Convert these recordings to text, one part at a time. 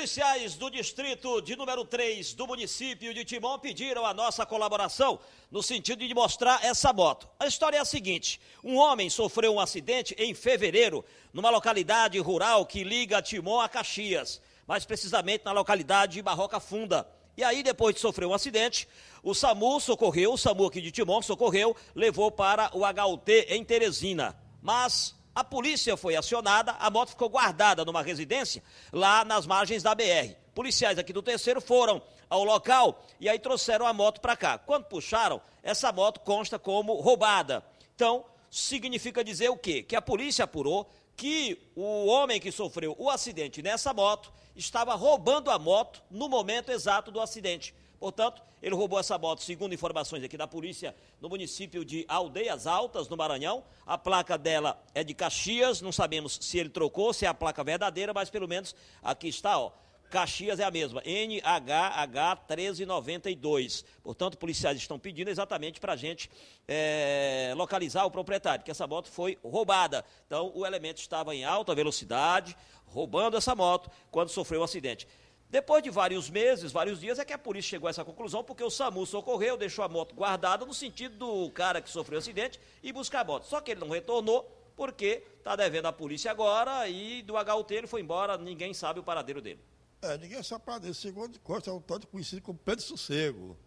Policiais do distrito de número 3 do município de Timon pediram a nossa colaboração no sentido de mostrar essa moto. A história é a seguinte: um homem sofreu um acidente em fevereiro numa localidade rural que liga Timon a Caxias, mais precisamente na localidade de Barroca Funda. E aí, depois de sofrer um acidente, o SAMU socorreu, o SAMU aqui de Timon socorreu, levou para o HUT em Teresina. Mas a polícia foi acionada, a moto ficou guardada numa residência lá nas margens da BR. Policiais aqui do terceiro foram ao local e aí trouxeram a moto para cá. Quando puxaram, essa moto consta como roubada. Então, significa dizer o quê? Que a polícia apurou que o homem que sofreu o acidente nessa moto estava roubando a moto no momento exato do acidente. Portanto, ele roubou essa moto, segundo informações aqui da polícia, no município de Aldeias Altas, no Maranhão. A placa dela é de Caxias, não sabemos se ele trocou, se é a placa verdadeira, mas pelo menos aqui está, ó. Caxias é a mesma, NHH1392. Portanto, policiais estão pedindo exatamente para a gente é, localizar o proprietário, que essa moto foi roubada. Então, o elemento estava em alta velocidade, roubando essa moto quando sofreu o um acidente. Depois de vários meses, vários dias, é que a polícia chegou a essa conclusão, porque o SAMU socorreu, deixou a moto guardada no sentido do cara que sofreu o acidente e buscar a moto. Só que ele não retornou, porque está devendo à polícia agora e do HUT ele foi embora, ninguém sabe o paradeiro dele. É, ninguém sabe o paradeiro. Segundo Costa é um tanto conhecido como Pedro Sossego,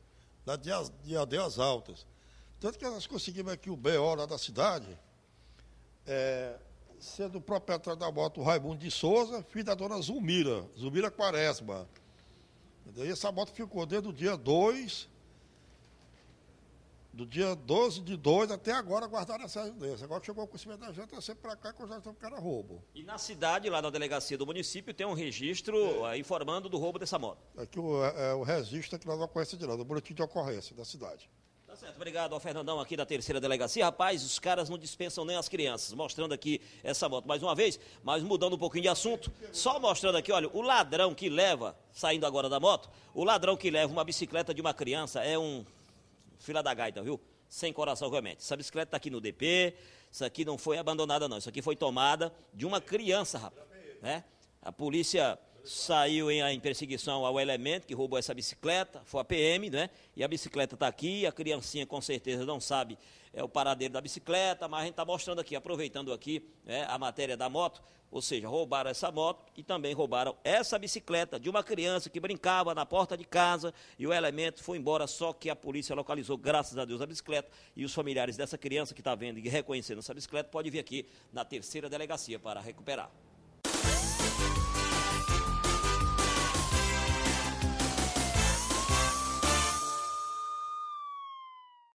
da de Aldeias Altas. Tanto que nós conseguimos aqui o BO lá da cidade. É, sendo é proprietário da moto Raimundo de Souza, filho da dona Zulmira, Zulmira Quaresma. E essa moto ficou desde o dia 2, do dia 12 de 2 até agora guardaram essa residência. Agora chegou o conhecimento da gente, tá sempre para cá que eu já estou cara roubo. E na cidade, lá na delegacia do município, tem um registro é. Eh, informando do roubo dessa moto? Aqui é o, é, é, o registro que nós não conhecemos de nada, o boletim de ocorrência da cidade. Tá certo, obrigado ao Fernandão aqui da terceira delegacia. Rapaz, os caras não dispensam nem as crianças. Mostrando aqui essa moto mais uma vez, mas mudando um pouquinho de assunto, só mostrando aqui, olha, o ladrão que leva, saindo agora da moto, o ladrão que leva uma bicicleta de uma criança é um fila da gaita, viu? Sem coração realmente. Essa bicicleta está aqui no DP, isso aqui não foi abandonada, não. Isso aqui foi tomada de uma criança, rapaz. Né? A polícia saiu em, em, perseguição ao elemento que roubou essa bicicleta, foi a PM, né? E a bicicleta está aqui, a criancinha com certeza não sabe é, o paradeiro da bicicleta, mas a gente está mostrando aqui, aproveitando aqui né, a matéria da moto, ou seja, roubaram essa moto e também roubaram essa bicicleta de uma criança que brincava na porta de casa e o elemento foi embora, só que a polícia localizou, graças a Deus, a bicicleta e os familiares dessa criança que está vendo e reconhecendo essa bicicleta pode vir aqui na terceira delegacia para recuperar.